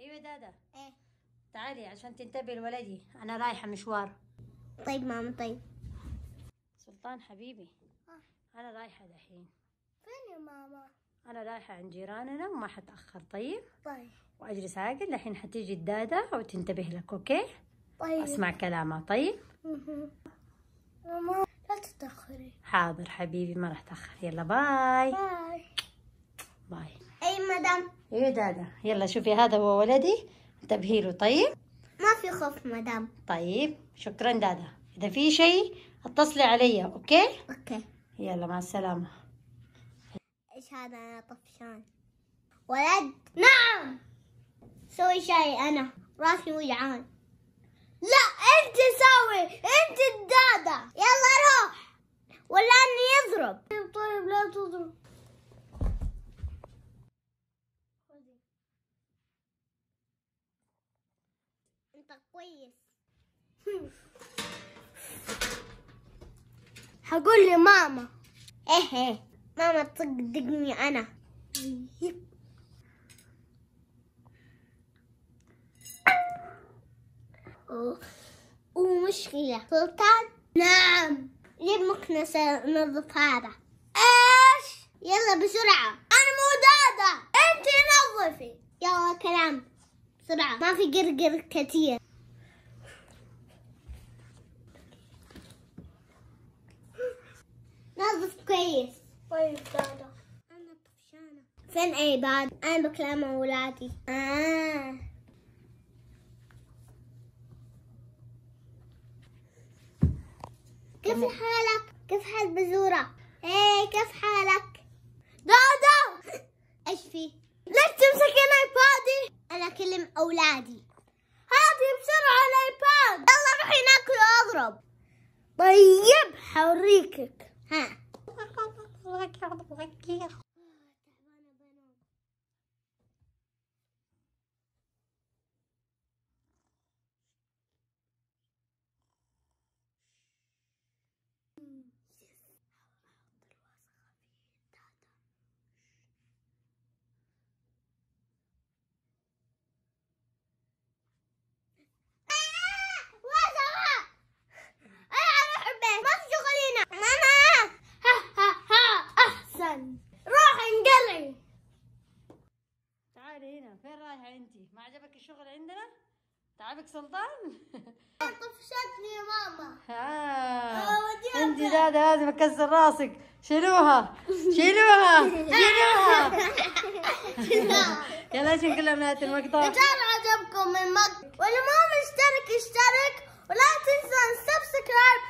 ايوه دادا ايه تعالي عشان تنتبهي لولدي انا رايحه مشوار طيب ماما طيب سلطان حبيبي آه. انا رايحه دحين فين يا ماما انا رايحه عند جيراننا وما حتاخر طيب طيب واجلس عاقل دحين حتيجي الدادا وتنتبه لك اوكي طيب اسمع كلامها طيب ماما لا تتاخري حاضر حبيبي ما راح تاخر يلا باي باي باي مدام ايه دادا يلا شوفي هذا هو ولدي انتبهي له طيب ما في خوف مدام طيب شكرا دادا اذا في شيء اتصلي علي اوكي اوكي يلا مع السلامه ايش هذا انا طفشان ولد نعم سوي شيء انا راسي وجعان لا انت سوي انت الدادا يلا روح ولا اني يضرب طيب لا تضرب انت كويس هقول لماما ايه ايه ماما تصدقني انا ومشكلة سلطان نعم ليه ممكن نظف هذا ايش يلا بسرعة انا مودادة انتي نظفي يلا كلام بسرعة ما في قرقر كتير كويس طيب دادا أنا طفشانة فين اي عباد؟ أنا بكلم أولادي آه كيف حالك؟ كيف حال بزورة؟ ايه كيف حالك؟ دادا ايش في؟ ليش تمسكين ايبادي؟ انا اكلم اولادي هاتي بسرعة الايباد يلا روحي ناكل واضرب طيب حوريكك ها la garde, on va بنتي ما عجبك الشغل عندنا تعبك سلطان طفشتني يا ماما اه انت دادا هذه مكسر راسك شيلوها شيلوها شيلوها يلا نقول كلها نهايه المقطع ان كان عجبكم المقطع والمهم اشترك اشترك ولا تنسى السبسكرايب